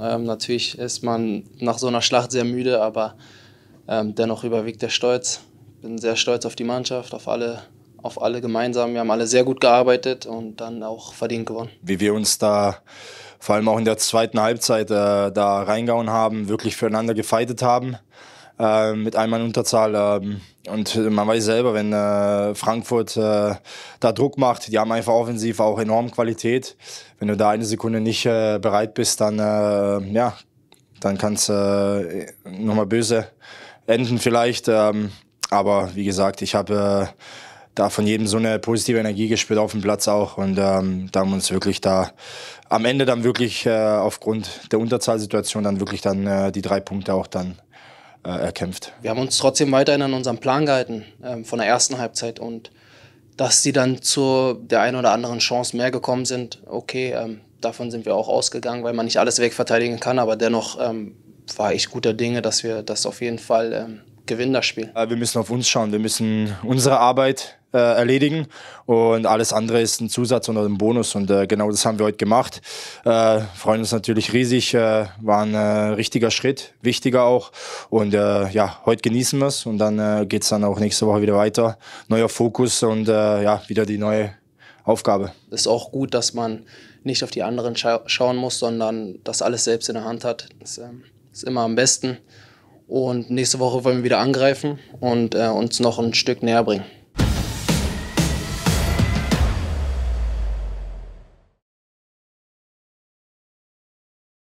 Ähm, natürlich ist man nach so einer Schlacht sehr müde, aber ähm, dennoch überwiegt der Stolz. Bin sehr stolz auf die Mannschaft, auf alle, auf alle gemeinsam. Wir haben alle sehr gut gearbeitet und dann auch verdient gewonnen. Wie wir uns da vor allem auch in der zweiten Halbzeit äh, da reingehauen haben, wirklich füreinander gefeitet haben äh, mit einmal Unterzahl. Äh, und man weiß selber, wenn äh, Frankfurt äh, da Druck macht, die haben einfach offensiv auch enorm Qualität. Wenn du da eine Sekunde nicht äh, bereit bist, dann, äh, ja, dann kann es nochmal böse enden vielleicht. Ähm, aber wie gesagt, ich habe da von jedem so eine positive Energie gespürt auf dem Platz auch. Und ähm, da haben wir uns wirklich da am Ende dann wirklich äh, aufgrund der Unterzahlsituation dann wirklich dann äh, die drei Punkte auch dann äh, erkämpft. Wir haben uns trotzdem weiterhin an unserem Plan gehalten äh, von der ersten Halbzeit und dass sie dann zu der einen oder anderen Chance mehr gekommen sind, okay, ähm, davon sind wir auch ausgegangen, weil man nicht alles wegverteidigen kann, aber dennoch ähm, war ich guter Dinge, dass wir das auf jeden Fall ähm, gewinnen, das Spiel. Äh, wir müssen auf uns schauen, wir müssen unsere Arbeit äh, erledigen und alles andere ist ein Zusatz oder ein Bonus und äh, genau das haben wir heute gemacht. Äh, freuen uns natürlich riesig, äh, war ein äh, richtiger Schritt, wichtiger auch und äh, ja, heute genießen wir es und dann geht es dann auch nächste Woche wieder weiter. Neuer Fokus und ja, wieder die neue Aufgabe. Ist auch gut, dass man nicht auf die anderen scha schauen muss, sondern das alles selbst in der Hand hat. Das ähm, ist immer am besten. Und nächste Woche wollen wir wieder angreifen und äh, uns noch ein Stück näher bringen.